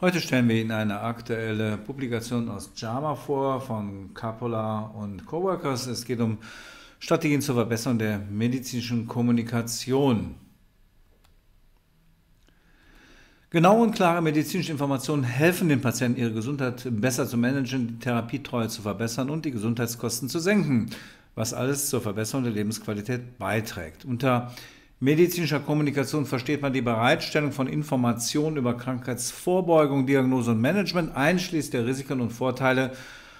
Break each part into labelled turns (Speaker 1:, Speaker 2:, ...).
Speaker 1: Heute stellen wir Ihnen eine aktuelle Publikation aus JAMA vor von Capola und Coworkers. Es geht um Strategien zur Verbesserung der medizinischen Kommunikation. Genaue und klare medizinische Informationen helfen den Patienten, ihre Gesundheit besser zu managen, die Therapietreue zu verbessern und die Gesundheitskosten zu senken, was alles zur Verbesserung der Lebensqualität beiträgt. Unter medizinischer Kommunikation versteht man die Bereitstellung von Informationen über Krankheitsvorbeugung, Diagnose und Management, einschließlich der Risiken und Vorteile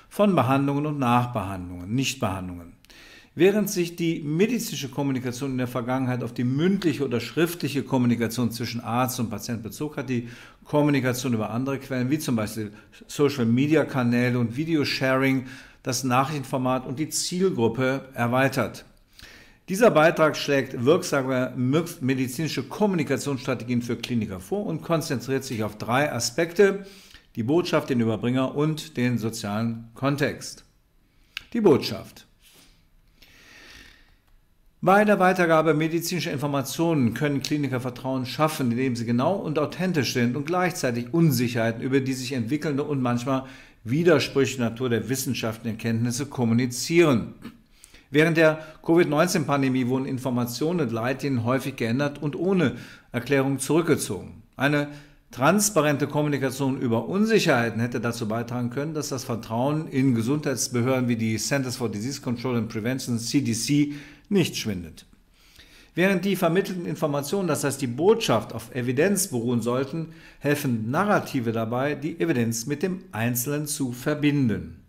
Speaker 1: von Behandlungen und Nachbehandlungen, Nichtbehandlungen. Während sich die medizinische Kommunikation in der Vergangenheit auf die mündliche oder schriftliche Kommunikation zwischen Arzt und Patient bezog, hat die Kommunikation über andere Quellen, wie zum Beispiel Social-Media-Kanäle und Videosharing, das Nachrichtenformat und die Zielgruppe erweitert. Dieser Beitrag schlägt wirksame medizinische Kommunikationsstrategien für Kliniker vor und konzentriert sich auf drei Aspekte, die Botschaft, den Überbringer und den sozialen Kontext. Die Botschaft. Bei der Weitergabe medizinischer Informationen können Kliniker Vertrauen schaffen, indem sie genau und authentisch sind und gleichzeitig Unsicherheiten über die sich entwickelnde und manchmal widersprüchliche Natur der wissenschaftlichen Erkenntnisse kommunizieren. Während der Covid-19-Pandemie wurden Informationen und Leitlinien häufig geändert und ohne Erklärung zurückgezogen. Eine transparente Kommunikation über Unsicherheiten hätte dazu beitragen können, dass das Vertrauen in Gesundheitsbehörden wie die Centers for Disease Control and Prevention CDC nicht schwindet. Während die vermittelten Informationen, das heißt die Botschaft, auf Evidenz beruhen sollten, helfen Narrative dabei, die Evidenz mit dem Einzelnen zu verbinden.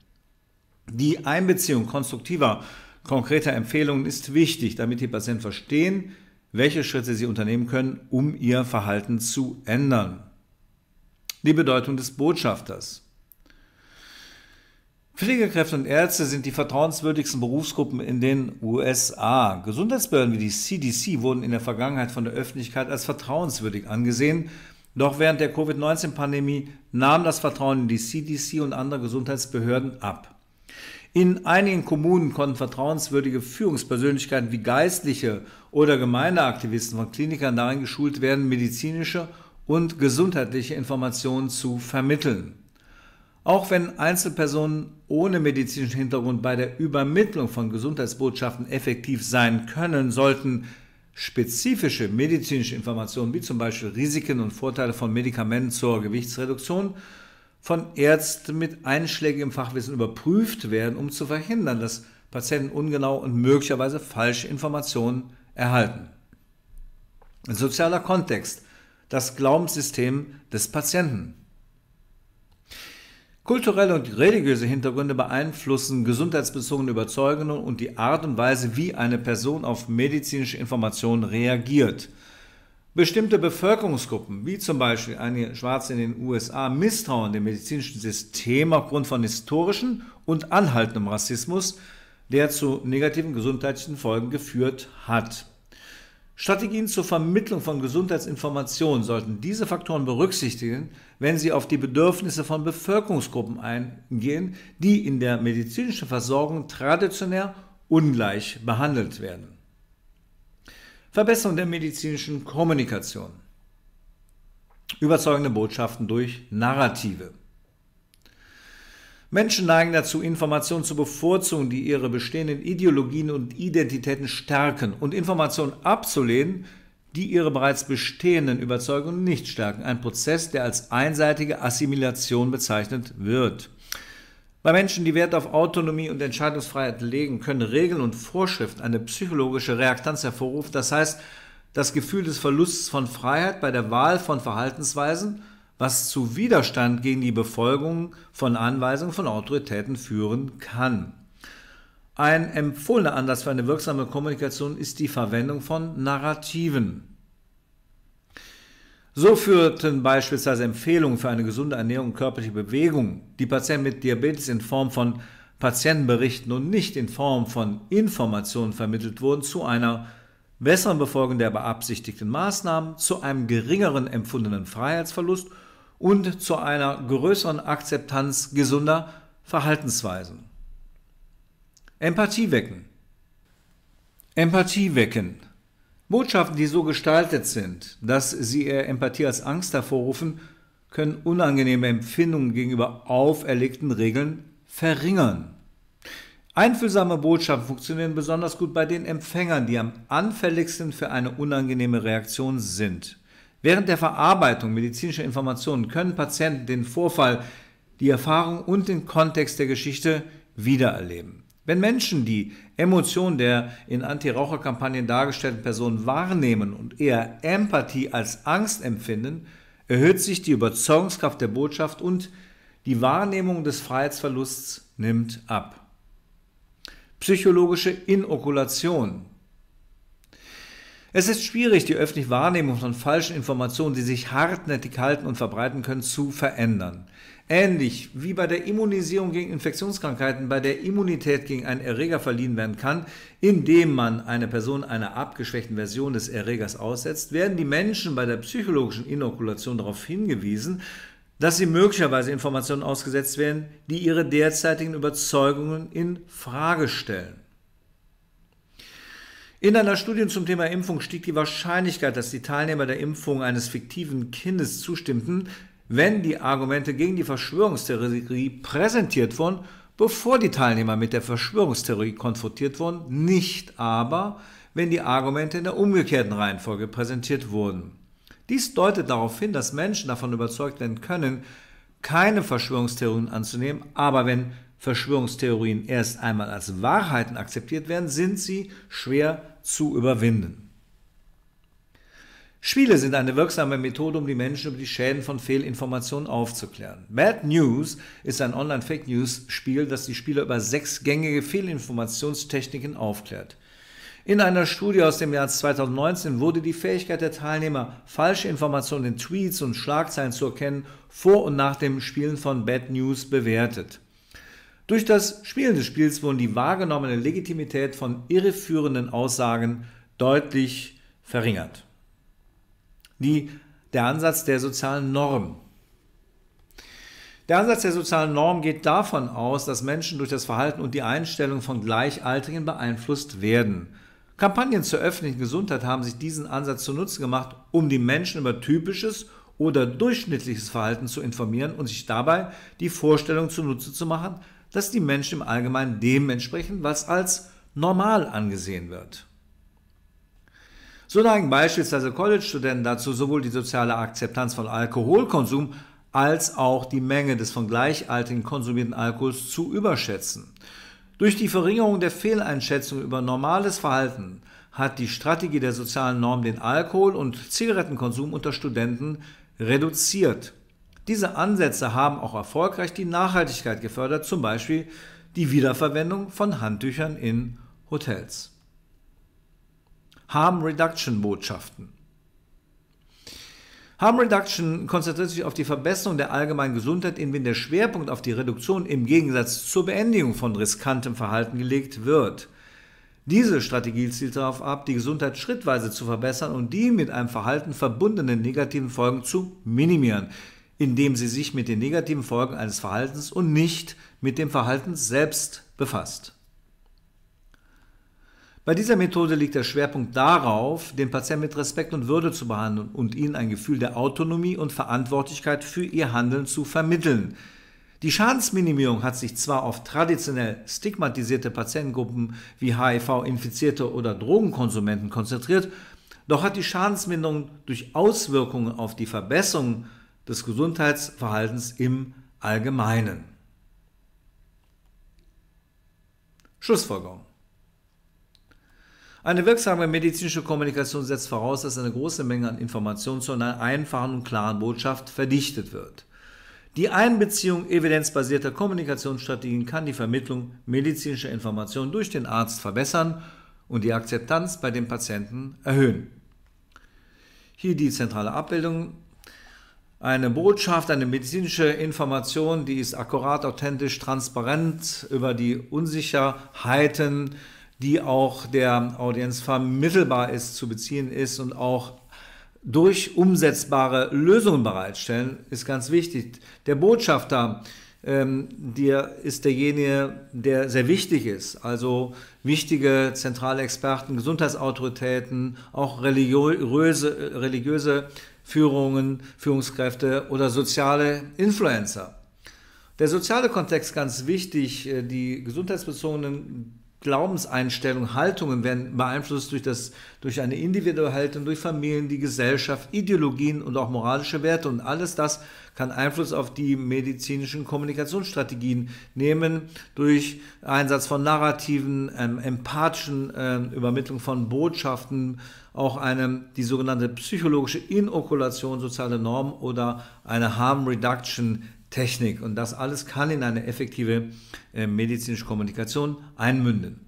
Speaker 1: Die Einbeziehung konstruktiver konkreter Empfehlungen ist wichtig, damit die Patienten verstehen, welche Schritte sie unternehmen können, um ihr Verhalten zu ändern. Die Bedeutung des Botschafters. Pflegekräfte und Ärzte sind die vertrauenswürdigsten Berufsgruppen in den USA. Gesundheitsbehörden wie die CDC wurden in der Vergangenheit von der Öffentlichkeit als vertrauenswürdig angesehen. Doch während der Covid-19-Pandemie nahm das Vertrauen in die CDC und andere Gesundheitsbehörden ab. In einigen Kommunen konnten vertrauenswürdige Führungspersönlichkeiten wie Geistliche oder Gemeindeaktivisten von Klinikern darin geschult werden, medizinische und gesundheitliche Informationen zu vermitteln. Auch wenn Einzelpersonen ohne medizinischen Hintergrund bei der Übermittlung von Gesundheitsbotschaften effektiv sein können, sollten spezifische medizinische Informationen wie zum Beispiel Risiken und Vorteile von Medikamenten zur Gewichtsreduktion von Ärzten mit einschlägigem Fachwissen überprüft werden, um zu verhindern, dass Patienten ungenau und möglicherweise falsche Informationen erhalten. Ein sozialer Kontext, das Glaubenssystem des Patienten. Kulturelle und religiöse Hintergründe beeinflussen gesundheitsbezogene Überzeugungen und die Art und Weise, wie eine Person auf medizinische Informationen reagiert. Bestimmte Bevölkerungsgruppen, wie zum Beispiel einige Schwarze in den USA, misstrauen dem medizinischen System aufgrund von historischen und anhaltendem Rassismus, der zu negativen gesundheitlichen Folgen geführt hat. Strategien zur Vermittlung von Gesundheitsinformationen sollten diese Faktoren berücksichtigen, wenn sie auf die Bedürfnisse von Bevölkerungsgruppen eingehen, die in der medizinischen Versorgung traditionell ungleich behandelt werden. Verbesserung der medizinischen Kommunikation. Überzeugende Botschaften durch Narrative. Menschen neigen dazu, Informationen zu bevorzugen, die ihre bestehenden Ideologien und Identitäten stärken und Informationen abzulehnen, die ihre bereits bestehenden Überzeugungen nicht stärken. Ein Prozess, der als einseitige Assimilation bezeichnet wird. Bei Menschen, die Wert auf Autonomie und Entscheidungsfreiheit legen, können Regeln und Vorschriften eine psychologische Reaktanz hervorrufen, das heißt das Gefühl des Verlusts von Freiheit bei der Wahl von Verhaltensweisen, was zu Widerstand gegen die Befolgung von Anweisungen von Autoritäten führen kann. Ein empfohlener Anlass für eine wirksame Kommunikation ist die Verwendung von Narrativen. So führten beispielsweise Empfehlungen für eine gesunde Ernährung und körperliche Bewegung die Patienten mit Diabetes in Form von Patientenberichten und nicht in Form von Informationen vermittelt wurden, zu einer besseren Befolgung der beabsichtigten Maßnahmen, zu einem geringeren empfundenen Freiheitsverlust und zu einer größeren Akzeptanz gesunder Verhaltensweisen. Empathie wecken. Empathie wecken Botschaften, die so gestaltet sind, dass sie ihr Empathie als Angst hervorrufen, können unangenehme Empfindungen gegenüber auferlegten Regeln verringern. Einfühlsame Botschaften funktionieren besonders gut bei den Empfängern, die am anfälligsten für eine unangenehme Reaktion sind. Während der Verarbeitung medizinischer Informationen können Patienten den Vorfall, die Erfahrung und den Kontext der Geschichte wiedererleben. Wenn Menschen die Emotionen der in Anti-Raucher-Kampagnen dargestellten Personen wahrnehmen und eher Empathie als Angst empfinden, erhöht sich die Überzeugungskraft der Botschaft und die Wahrnehmung des Freiheitsverlusts nimmt ab. Psychologische Inokulation es ist schwierig, die öffentliche Wahrnehmung von falschen Informationen, die sich hartnäckig halten und verbreiten können, zu verändern. Ähnlich wie bei der Immunisierung gegen Infektionskrankheiten, bei der Immunität gegen einen Erreger verliehen werden kann, indem man eine Person einer abgeschwächten Version des Erregers aussetzt, werden die Menschen bei der psychologischen Inokulation darauf hingewiesen, dass sie möglicherweise Informationen ausgesetzt werden, die ihre derzeitigen Überzeugungen in Frage stellen. In einer Studie zum Thema Impfung stieg die Wahrscheinlichkeit, dass die Teilnehmer der Impfung eines fiktiven Kindes zustimmten, wenn die Argumente gegen die Verschwörungstheorie präsentiert wurden, bevor die Teilnehmer mit der Verschwörungstheorie konfrontiert wurden, nicht aber, wenn die Argumente in der umgekehrten Reihenfolge präsentiert wurden. Dies deutet darauf hin, dass Menschen davon überzeugt werden können, keine Verschwörungstheorien anzunehmen, aber wenn Verschwörungstheorien erst einmal als Wahrheiten akzeptiert werden, sind sie schwer zu überwinden. Spiele sind eine wirksame Methode, um die Menschen über die Schäden von Fehlinformationen aufzuklären. Bad News ist ein Online-Fake News-Spiel, das die Spieler über sechs gängige Fehlinformationstechniken aufklärt. In einer Studie aus dem Jahr 2019 wurde die Fähigkeit der Teilnehmer, falsche Informationen in Tweets und Schlagzeilen zu erkennen, vor und nach dem Spielen von Bad News bewertet. Durch das Spielen des Spiels wurden die wahrgenommene Legitimität von irreführenden Aussagen deutlich verringert. Die, der Ansatz der sozialen Norm. Der Ansatz der sozialen Norm geht davon aus, dass Menschen durch das Verhalten und die Einstellung von Gleichaltrigen beeinflusst werden. Kampagnen zur öffentlichen Gesundheit haben sich diesen Ansatz zunutze gemacht, um die Menschen über typisches oder durchschnittliches Verhalten zu informieren und sich dabei die Vorstellung zunutze zu machen, dass die Menschen im Allgemeinen dem entsprechen, was als normal angesehen wird. So neigen beispielsweise College-Studenten dazu, sowohl die soziale Akzeptanz von Alkoholkonsum als auch die Menge des von gleichaltigen konsumierten Alkohols zu überschätzen. Durch die Verringerung der Fehleinschätzung über normales Verhalten hat die Strategie der sozialen Norm den Alkohol- und Zigarettenkonsum unter Studenten reduziert diese Ansätze haben auch erfolgreich die Nachhaltigkeit gefördert, zum Beispiel die Wiederverwendung von Handtüchern in Hotels. Harm Reduction Botschaften. Harm Reduction konzentriert sich auf die Verbesserung der allgemeinen Gesundheit, indem der Schwerpunkt auf die Reduktion im Gegensatz zur Beendigung von riskantem Verhalten gelegt wird. Diese Strategie zielt darauf ab, die Gesundheit schrittweise zu verbessern und die mit einem Verhalten verbundenen negativen Folgen zu minimieren indem sie sich mit den negativen Folgen eines Verhaltens und nicht mit dem Verhalten selbst befasst. Bei dieser Methode liegt der Schwerpunkt darauf, den Patienten mit Respekt und Würde zu behandeln und ihnen ein Gefühl der Autonomie und Verantwortlichkeit für ihr Handeln zu vermitteln. Die Schadensminimierung hat sich zwar auf traditionell stigmatisierte Patientengruppen wie HIV-Infizierte oder Drogenkonsumenten konzentriert, doch hat die Schadensminderung durch Auswirkungen auf die Verbesserung des Gesundheitsverhaltens im Allgemeinen. Schlussfolgerung. Eine wirksame medizinische Kommunikation setzt voraus, dass eine große Menge an Informationen zu einer einfachen und klaren Botschaft verdichtet wird. Die Einbeziehung evidenzbasierter Kommunikationsstrategien kann die Vermittlung medizinischer Informationen durch den Arzt verbessern und die Akzeptanz bei den Patienten erhöhen. Hier die zentrale Abbildung eine Botschaft, eine medizinische Information, die ist akkurat, authentisch, transparent über die Unsicherheiten, die auch der Audienz vermittelbar ist, zu beziehen ist und auch durch umsetzbare Lösungen bereitstellen, ist ganz wichtig. Der Botschafter ähm, der ist derjenige, der sehr wichtig ist. Also wichtige zentrale Experten, Gesundheitsautoritäten, auch religiöse, äh, religiöse Führungen, Führungskräfte oder soziale Influencer. Der soziale Kontext ganz wichtig, äh, die gesundheitsbezogenen Glaubenseinstellungen, Haltungen werden beeinflusst durch, das, durch eine individuelle Haltung, durch Familien, die Gesellschaft, Ideologien und auch moralische Werte. Und alles das kann Einfluss auf die medizinischen Kommunikationsstrategien nehmen, durch Einsatz von Narrativen, ähm, empathischen äh, Übermittlung von Botschaften, auch eine, die sogenannte psychologische Inokulation sozialer Normen oder eine Harm Reduction Technik. Und das alles kann in eine effektive äh, medizinische Kommunikation einmünden.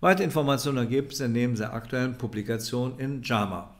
Speaker 1: Weitere Informationen ergibt es in neben der aktuellen Publikation in JAMA.